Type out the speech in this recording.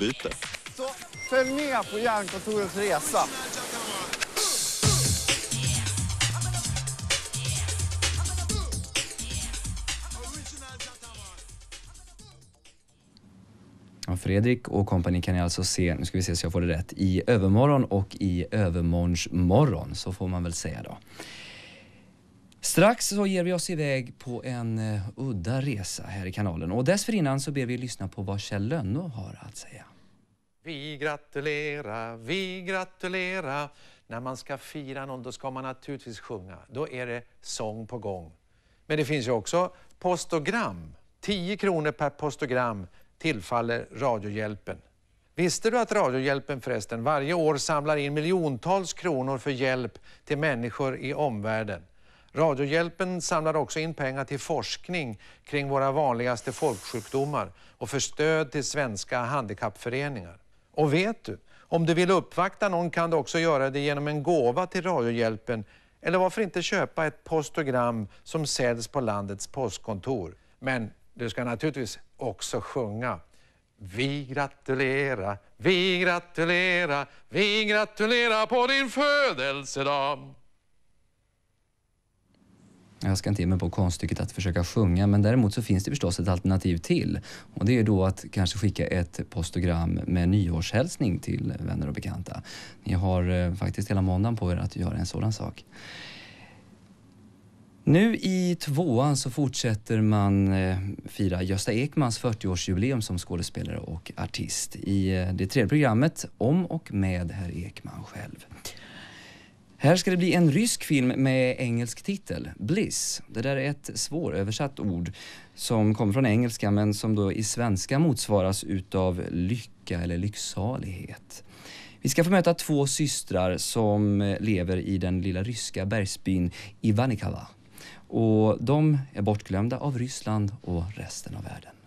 byte. Så följ med på Järnkontorets resa. Fredrik och kompani kan ni alltså se, nu ska vi se så jag får det rätt, i övermorgon och i övermorgonsmorgon. så får man väl säga då. Strax så ger vi oss iväg på en eh, udda resa här i kanalen och dessförinnan så ber vi lyssna på vad Kjell Lönnå har att säga. Vi gratulerar, vi gratulerar. När man ska fira någon då ska man naturligtvis sjunga. Då är det sång på gång. Men det finns ju också postogram. 10 kronor per postogram tillfaller Radiohjälpen. Visste du att Radiohjälpen förresten varje år samlar in miljontals kronor för hjälp till människor i omvärlden? Radiohjälpen samlar också in pengar till forskning kring våra vanligaste folksjukdomar och för stöd till svenska handikappföreningar. Och vet du, om du vill uppvakta någon kan du också göra det genom en gåva till Radiohjälpen eller varför inte köpa ett postogram som säljs på landets postkontor. Men du ska naturligtvis också sjunga. Vi gratulerar, vi gratulerar, vi gratulerar på din födelsedag. Jag ska inte ge mig på konststycket att försöka sjunga men däremot så finns det förstås ett alternativ till. Och det är då att kanske skicka ett postogram med nyårshälsning till vänner och bekanta. Ni har eh, faktiskt hela måndagen på er att göra en sådan sak. Nu i tvåan så fortsätter man eh, fira Gösta Ekmans 40-årsjubileum som skådespelare och artist i eh, det tredje programmet om och med herr Ekman själv. Här ska det bli en rysk film med engelsk titel, Bliss. Det där är ett svåröversatt ord som kommer från engelska men som då i svenska motsvaras utav lycka eller lycksalighet. Vi ska få möta två systrar som lever i den lilla ryska bergsbyn Ivanikava. Och de är bortglömda av Ryssland och resten av världen.